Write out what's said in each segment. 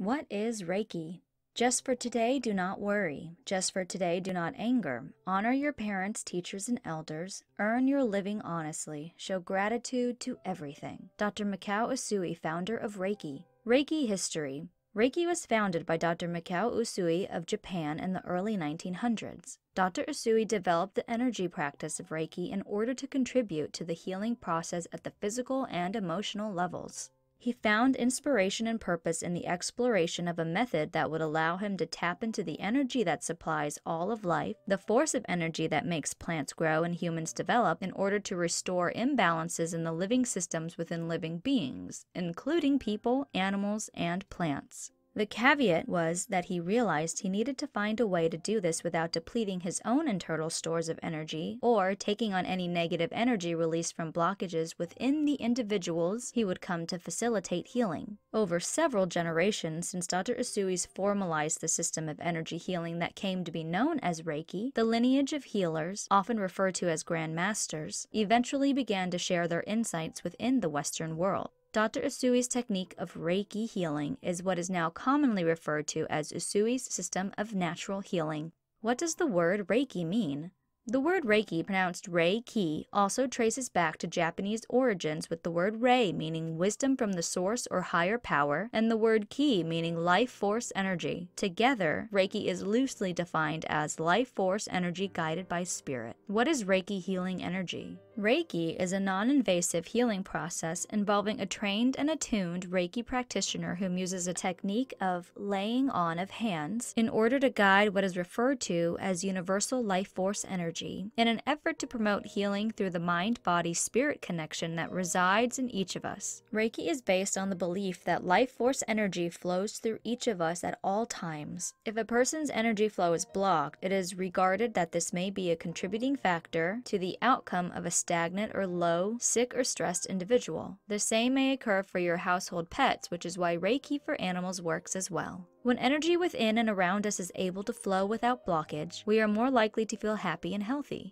What is Reiki? Just for today, do not worry. Just for today, do not anger. Honor your parents, teachers, and elders. Earn your living honestly. Show gratitude to everything. Dr. Mikao Usui, founder of Reiki. Reiki History Reiki was founded by Dr. Mikao Usui of Japan in the early 1900s. Dr. Usui developed the energy practice of Reiki in order to contribute to the healing process at the physical and emotional levels. He found inspiration and purpose in the exploration of a method that would allow him to tap into the energy that supplies all of life, the force of energy that makes plants grow and humans develop in order to restore imbalances in the living systems within living beings, including people, animals, and plants. The caveat was that he realized he needed to find a way to do this without depleting his own internal stores of energy or taking on any negative energy released from blockages within the individuals he would come to facilitate healing. Over several generations since Dr. Usui's formalized the system of energy healing that came to be known as Reiki, the lineage of healers, often referred to as Grand Masters, eventually began to share their insights within the Western world. Dr. Usui's technique of Reiki healing is what is now commonly referred to as Usui's system of natural healing. What does the word Reiki mean? The word Reiki, pronounced Rei Ki, also traces back to Japanese origins with the word Rei meaning wisdom from the source or higher power, and the word Ki meaning life force energy. Together, Reiki is loosely defined as life force energy guided by spirit. What is Reiki healing energy? Reiki is a non invasive healing process involving a trained and attuned Reiki practitioner who uses a technique of laying on of hands in order to guide what is referred to as universal life force energy energy in an effort to promote healing through the mind body spirit connection that resides in each of us. Reiki is based on the belief that life force energy flows through each of us at all times. If a person's energy flow is blocked, it is regarded that this may be a contributing factor to the outcome of a stagnant or low, sick, or stressed individual. The same may occur for your household pets, which is why Reiki for animals works as well. When energy within and around us is able to flow without blockage, we are more likely to feel happy and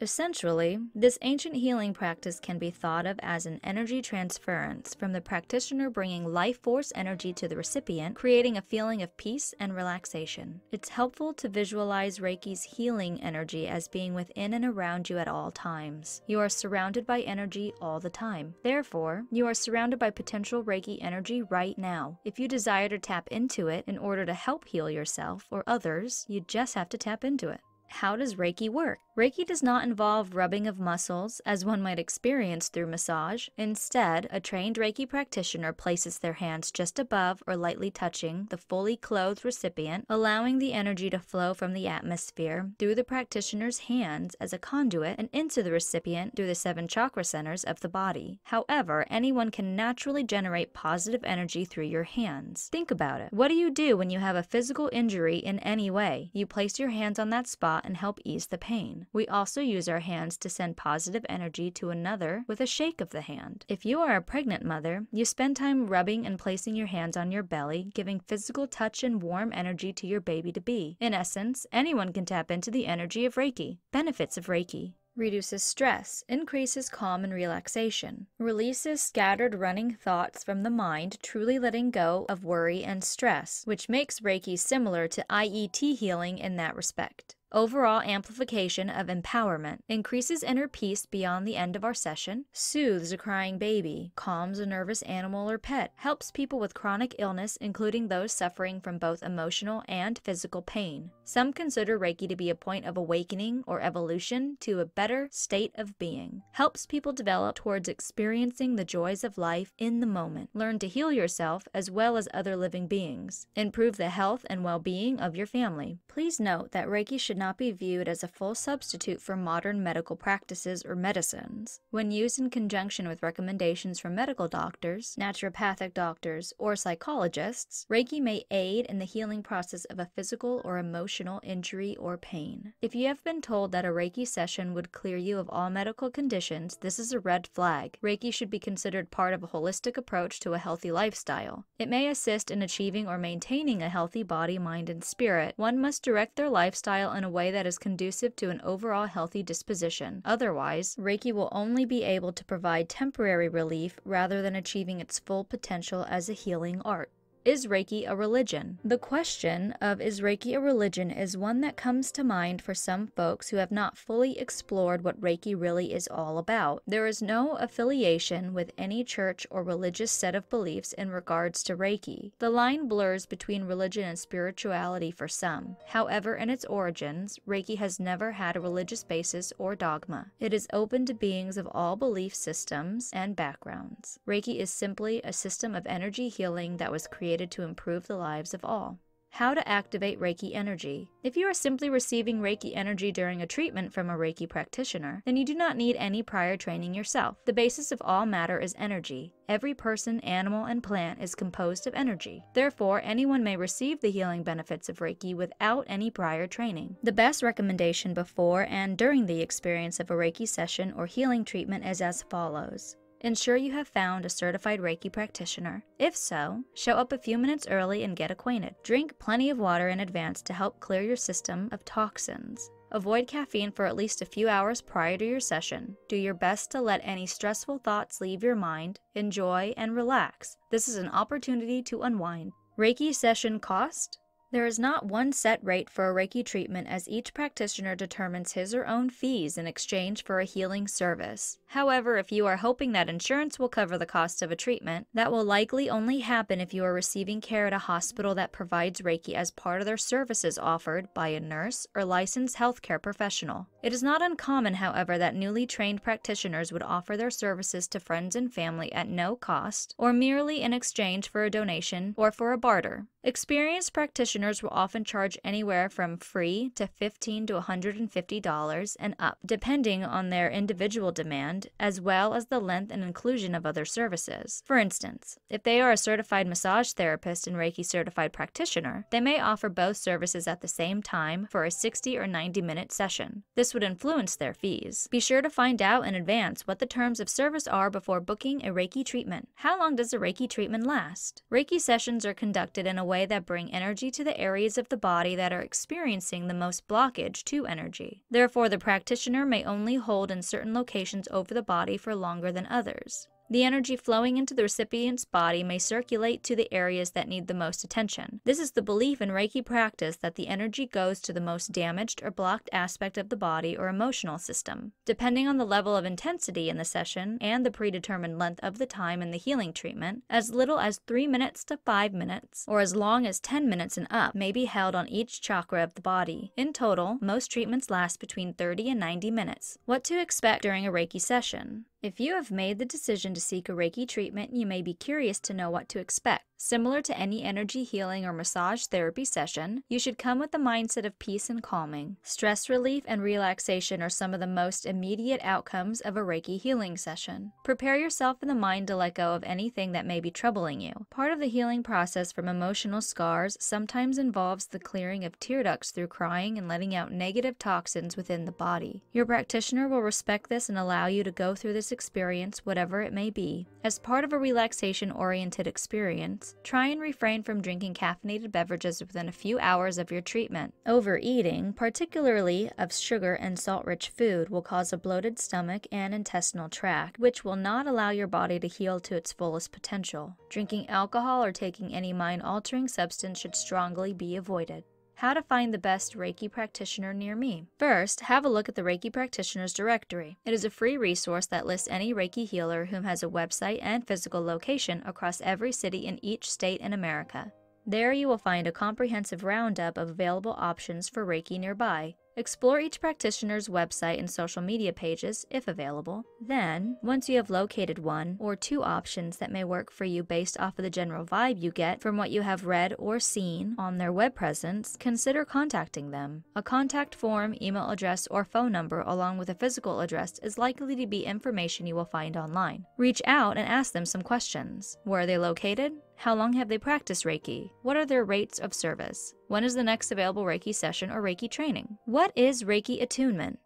Essentially, this ancient healing practice can be thought of as an energy transference from the practitioner bringing life force energy to the recipient, creating a feeling of peace and relaxation. It's helpful to visualize Reiki's healing energy as being within and around you at all times. You are surrounded by energy all the time. Therefore, you are surrounded by potential Reiki energy right now. If you desire to tap into it in order to help heal yourself or others, you just have to tap into it. How does Reiki work? Reiki does not involve rubbing of muscles, as one might experience through massage. Instead, a trained Reiki practitioner places their hands just above or lightly touching the fully clothed recipient, allowing the energy to flow from the atmosphere through the practitioner's hands as a conduit and into the recipient through the seven chakra centers of the body. However, anyone can naturally generate positive energy through your hands. Think about it. What do you do when you have a physical injury in any way? You place your hands on that spot and help ease the pain. We also use our hands to send positive energy to another with a shake of the hand. If you are a pregnant mother, you spend time rubbing and placing your hands on your belly, giving physical touch and warm energy to your baby to be. In essence, anyone can tap into the energy of Reiki. Benefits of Reiki reduces stress, increases calm and relaxation, releases scattered running thoughts from the mind, truly letting go of worry and stress, which makes Reiki similar to IET healing in that respect. Overall amplification of empowerment increases inner peace beyond the end of our session, soothes a crying baby, calms a nervous animal or pet, helps people with chronic illness, including those suffering from both emotional and physical pain. Some consider Reiki to be a point of awakening or evolution to a better state of being, helps people develop towards experiencing the joys of life in the moment, learn to heal yourself as well as other living beings, improve the health and well being of your family. Please note that Reiki should not be viewed as a full substitute for modern medical practices or medicines. When used in conjunction with recommendations from medical doctors, naturopathic doctors, or psychologists, Reiki may aid in the healing process of a physical or emotional injury or pain. If you have been told that a Reiki session would clear you of all medical conditions, this is a red flag. Reiki should be considered part of a holistic approach to a healthy lifestyle. It may assist in achieving or maintaining a healthy body, mind, and spirit. One must direct their lifestyle in a way that is conducive to an overall healthy disposition. Otherwise, Reiki will only be able to provide temporary relief rather than achieving its full potential as a healing art. Is Reiki a religion? The question of is Reiki a religion is one that comes to mind for some folks who have not fully explored what Reiki really is all about. There is no affiliation with any church or religious set of beliefs in regards to Reiki. The line blurs between religion and spirituality for some. However, in its origins, Reiki has never had a religious basis or dogma. It is open to beings of all belief systems and backgrounds. Reiki is simply a system of energy healing that was created created to improve the lives of all. How to activate Reiki energy. If you are simply receiving Reiki energy during a treatment from a Reiki practitioner, then you do not need any prior training yourself. The basis of all matter is energy. Every person, animal, and plant is composed of energy. Therefore, anyone may receive the healing benefits of Reiki without any prior training. The best recommendation before and during the experience of a Reiki session or healing treatment is as follows. Ensure you have found a certified Reiki practitioner. If so, show up a few minutes early and get acquainted. Drink plenty of water in advance to help clear your system of toxins. Avoid caffeine for at least a few hours prior to your session. Do your best to let any stressful thoughts leave your mind, enjoy, and relax. This is an opportunity to unwind. Reiki session cost there is not one set rate for a Reiki treatment as each practitioner determines his or own fees in exchange for a healing service. However, if you are hoping that insurance will cover the cost of a treatment, that will likely only happen if you are receiving care at a hospital that provides Reiki as part of their services offered by a nurse or licensed healthcare professional. It is not uncommon, however, that newly trained practitioners would offer their services to friends and family at no cost or merely in exchange for a donation or for a barter. Experienced practitioners Owners will often charge anywhere from free to $15 to $150 and up, depending on their individual demand, as well as the length and inclusion of other services. For instance, if they are a certified massage therapist and Reiki certified practitioner, they may offer both services at the same time for a 60 or 90 minute session. This would influence their fees. Be sure to find out in advance what the terms of service are before booking a Reiki treatment. How long does a Reiki treatment last? Reiki sessions are conducted in a way that bring energy to the areas of the body that are experiencing the most blockage to energy. Therefore, the practitioner may only hold in certain locations over the body for longer than others. The energy flowing into the recipient's body may circulate to the areas that need the most attention. This is the belief in Reiki practice that the energy goes to the most damaged or blocked aspect of the body or emotional system. Depending on the level of intensity in the session and the predetermined length of the time in the healing treatment, as little as 3 minutes to 5 minutes, or as long as 10 minutes and up, may be held on each chakra of the body. In total, most treatments last between 30 and 90 minutes. What to expect during a Reiki session? If you have made the decision to seek a Reiki treatment, you may be curious to know what to expect. Similar to any energy healing or massage therapy session, you should come with the mindset of peace and calming. Stress relief and relaxation are some of the most immediate outcomes of a Reiki healing session. Prepare yourself in the mind to let go of anything that may be troubling you. Part of the healing process from emotional scars sometimes involves the clearing of tear ducts through crying and letting out negative toxins within the body. Your practitioner will respect this and allow you to go through this experience, whatever it may be. As part of a relaxation oriented experience, try and refrain from drinking caffeinated beverages within a few hours of your treatment. Overeating, particularly of sugar and salt rich food, will cause a bloated stomach and intestinal tract, which will not allow your body to heal to its fullest potential. Drinking alcohol or taking any mind altering substance should strongly be avoided how to find the best Reiki practitioner near me. First, have a look at the Reiki practitioner's directory. It is a free resource that lists any Reiki healer whom has a website and physical location across every city in each state in America. There you will find a comprehensive roundup of available options for Reiki nearby, Explore each practitioner's website and social media pages, if available. Then, once you have located one or two options that may work for you based off of the general vibe you get from what you have read or seen on their web presence, consider contacting them. A contact form, email address, or phone number along with a physical address is likely to be information you will find online. Reach out and ask them some questions. Where are they located? How long have they practiced Reiki? What are their rates of service? When is the next available Reiki session or Reiki training? What is Reiki attunement?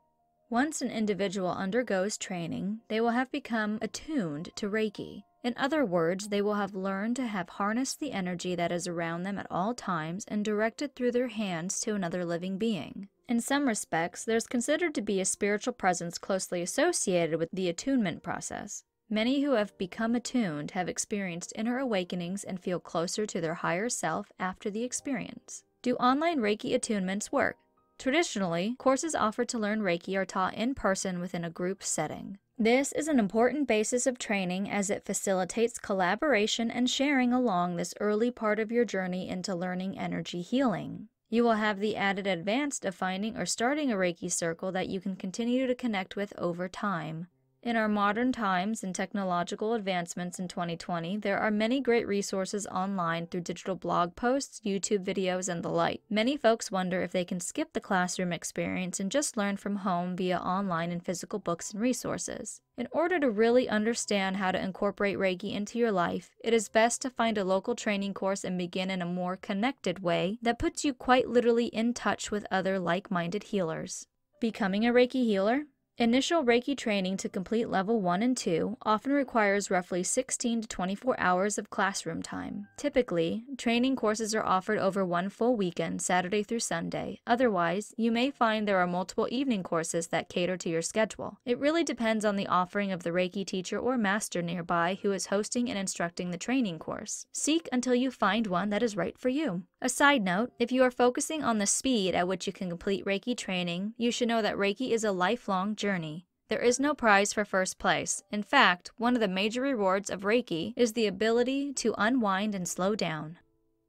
Once an individual undergoes training, they will have become attuned to Reiki. In other words, they will have learned to have harnessed the energy that is around them at all times and directed through their hands to another living being. In some respects, there's considered to be a spiritual presence closely associated with the attunement process. Many who have become attuned have experienced inner awakenings and feel closer to their higher self after the experience. Do online Reiki attunements work? Traditionally, courses offered to learn Reiki are taught in person within a group setting. This is an important basis of training as it facilitates collaboration and sharing along this early part of your journey into learning energy healing. You will have the added advance of finding or starting a Reiki circle that you can continue to connect with over time. In our modern times and technological advancements in 2020, there are many great resources online through digital blog posts, YouTube videos, and the like. Many folks wonder if they can skip the classroom experience and just learn from home via online and physical books and resources. In order to really understand how to incorporate Reiki into your life, it is best to find a local training course and begin in a more connected way that puts you quite literally in touch with other like minded healers. Becoming a Reiki healer? Initial Reiki training to complete level 1 and 2 often requires roughly 16 to 24 hours of classroom time. Typically, training courses are offered over one full weekend, Saturday through Sunday. Otherwise, you may find there are multiple evening courses that cater to your schedule. It really depends on the offering of the Reiki teacher or master nearby who is hosting and instructing the training course. Seek until you find one that is right for you. A side note, if you are focusing on the speed at which you can complete Reiki training, you should know that Reiki is a lifelong journey journey. There is no prize for first place. In fact, one of the major rewards of Reiki is the ability to unwind and slow down.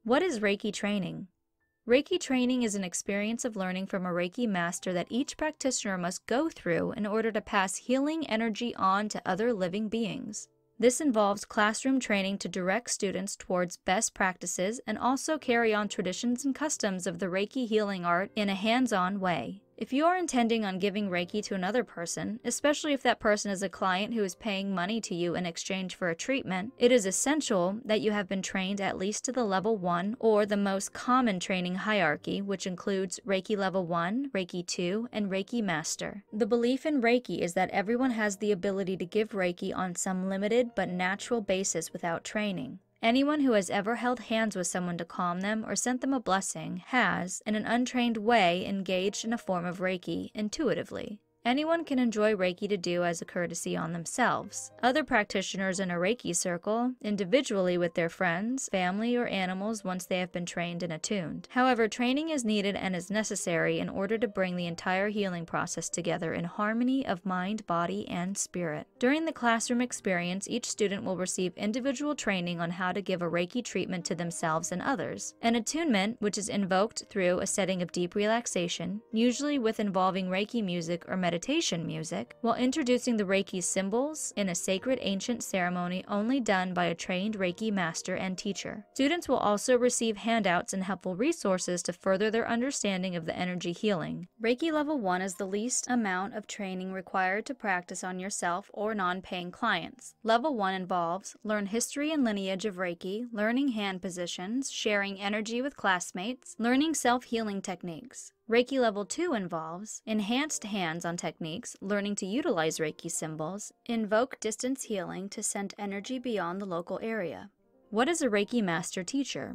What is Reiki training? Reiki training is an experience of learning from a Reiki master that each practitioner must go through in order to pass healing energy on to other living beings. This involves classroom training to direct students towards best practices and also carry on traditions and customs of the Reiki healing art in a hands on way. If you are intending on giving Reiki to another person, especially if that person is a client who is paying money to you in exchange for a treatment, it is essential that you have been trained at least to the level 1 or the most common training hierarchy, which includes Reiki level 1, Reiki 2, and Reiki Master. The belief in Reiki is that everyone has the ability to give Reiki on some limited but natural basis without training. Anyone who has ever held hands with someone to calm them or sent them a blessing has, in an untrained way, engaged in a form of Reiki intuitively. Anyone can enjoy Reiki to do as a courtesy on themselves. Other practitioners in a Reiki circle, individually with their friends, family, or animals once they have been trained and attuned. However, training is needed and is necessary in order to bring the entire healing process together in harmony of mind, body, and spirit. During the classroom experience, each student will receive individual training on how to give a Reiki treatment to themselves and others. An attunement, which is invoked through a setting of deep relaxation, usually with involving Reiki music or meditation meditation music while introducing the Reiki symbols in a sacred ancient ceremony only done by a trained Reiki master and teacher. Students will also receive handouts and helpful resources to further their understanding of the energy healing. Reiki Level 1 is the least amount of training required to practice on yourself or non-paying clients. Level 1 involves learn history and lineage of Reiki, learning hand positions, sharing energy with classmates, learning self-healing techniques. Reiki Level 2 involves enhanced hands on techniques, learning to utilize Reiki symbols, invoke distance healing to send energy beyond the local area. What is a Reiki Master Teacher?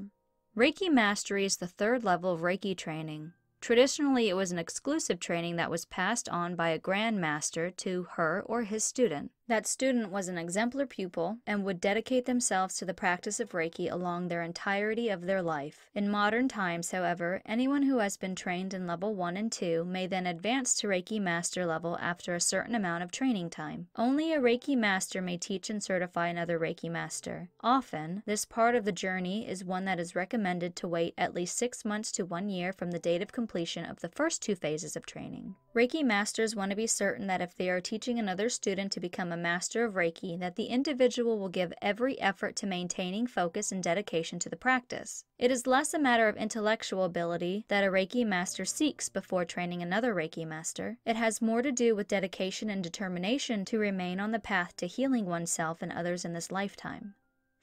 Reiki Mastery is the third level of Reiki training. Traditionally, it was an exclusive training that was passed on by a grandmaster to her or his student. That student was an exemplar pupil and would dedicate themselves to the practice of Reiki along their entirety of their life. In modern times, however, anyone who has been trained in level 1 and 2 may then advance to Reiki master level after a certain amount of training time. Only a Reiki master may teach and certify another Reiki master. Often, this part of the journey is one that is recommended to wait at least 6 months to 1 year from the date of completion of the first two phases of training. Reiki masters want to be certain that if they are teaching another student to become a master of Reiki, that the individual will give every effort to maintaining focus and dedication to the practice. It is less a matter of intellectual ability that a Reiki master seeks before training another Reiki master. It has more to do with dedication and determination to remain on the path to healing oneself and others in this lifetime.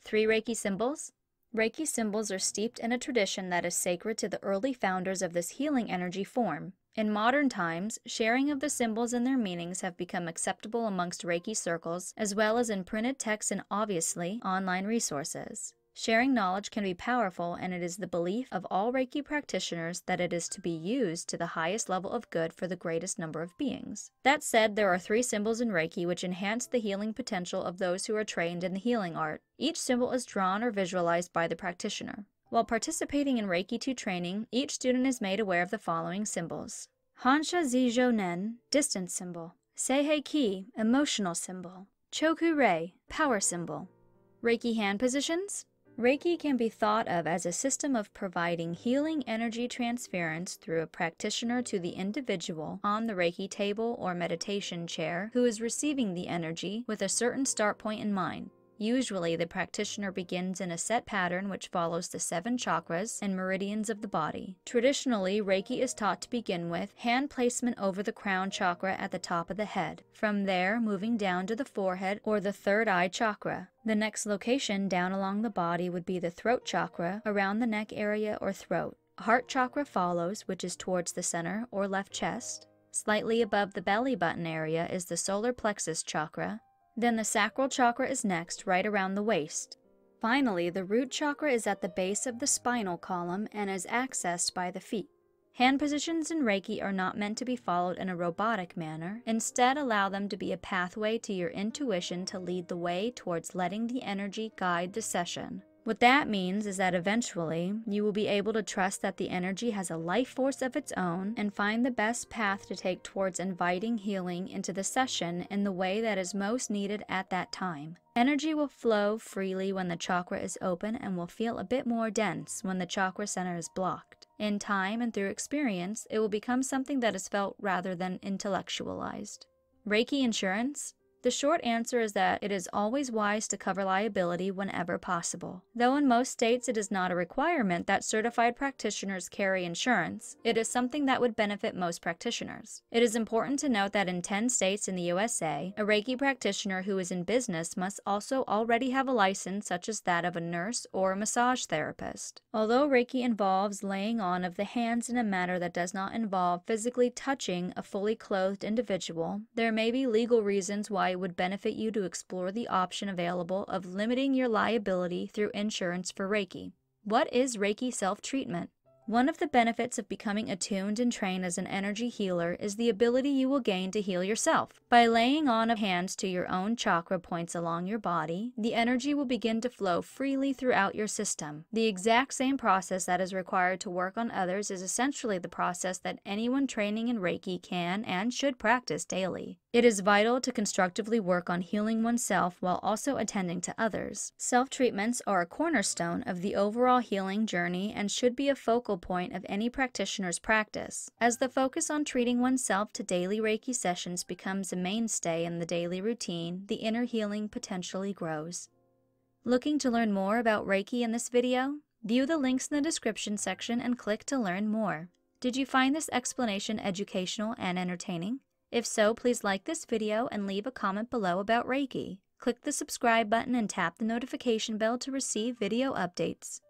Three Reiki symbols Reiki symbols are steeped in a tradition that is sacred to the early founders of this healing energy form. In modern times, sharing of the symbols and their meanings have become acceptable amongst Reiki circles, as well as in printed texts and obviously online resources. Sharing knowledge can be powerful, and it is the belief of all Reiki practitioners that it is to be used to the highest level of good for the greatest number of beings. That said, there are three symbols in Reiki which enhance the healing potential of those who are trained in the healing art. Each symbol is drawn or visualized by the practitioner. While participating in Reiki 2 training, each student is made aware of the following symbols. Hansha Zijo Nen, distance symbol. Seihei Ki, emotional symbol. Choku Rei, power symbol. Reiki hand positions, Reiki can be thought of as a system of providing healing energy transference through a practitioner to the individual on the Reiki table or meditation chair who is receiving the energy with a certain start point in mind. Usually, the practitioner begins in a set pattern which follows the seven chakras and meridians of the body. Traditionally, Reiki is taught to begin with hand placement over the crown chakra at the top of the head, from there moving down to the forehead or the third eye chakra. The next location down along the body would be the throat chakra, around the neck area or throat. Heart chakra follows, which is towards the center or left chest. Slightly above the belly button area is the solar plexus chakra, then the sacral chakra is next, right around the waist. Finally, the root chakra is at the base of the spinal column and is accessed by the feet. Hand positions in Reiki are not meant to be followed in a robotic manner. Instead, allow them to be a pathway to your intuition to lead the way towards letting the energy guide the session. What that means is that eventually, you will be able to trust that the energy has a life force of its own and find the best path to take towards inviting healing into the session in the way that is most needed at that time. Energy will flow freely when the chakra is open and will feel a bit more dense when the chakra center is blocked. In time and through experience, it will become something that is felt rather than intellectualized. Reiki insurance? The short answer is that it is always wise to cover liability whenever possible. Though in most states it is not a requirement that certified practitioners carry insurance, it is something that would benefit most practitioners. It is important to note that in 10 states in the USA, a Reiki practitioner who is in business must also already have a license such as that of a nurse or a massage therapist. Although Reiki involves laying on of the hands in a manner that does not involve physically touching a fully clothed individual, there may be legal reasons why it would benefit you to explore the option available of limiting your liability through insurance for Reiki. What is Reiki self treatment? One of the benefits of becoming attuned and trained as an energy healer is the ability you will gain to heal yourself. By laying on of hands to your own chakra points along your body, the energy will begin to flow freely throughout your system. The exact same process that is required to work on others is essentially the process that anyone training in Reiki can and should practice daily. It is vital to constructively work on healing oneself while also attending to others. Self treatments are a cornerstone of the overall healing journey and should be a focal point of any practitioner's practice, as the focus on treating oneself to daily Reiki sessions becomes a mainstay in the daily routine, the inner healing potentially grows. Looking to learn more about Reiki in this video? View the links in the description section and click to learn more. Did you find this explanation educational and entertaining? If so, please like this video and leave a comment below about Reiki. Click the subscribe button and tap the notification bell to receive video updates.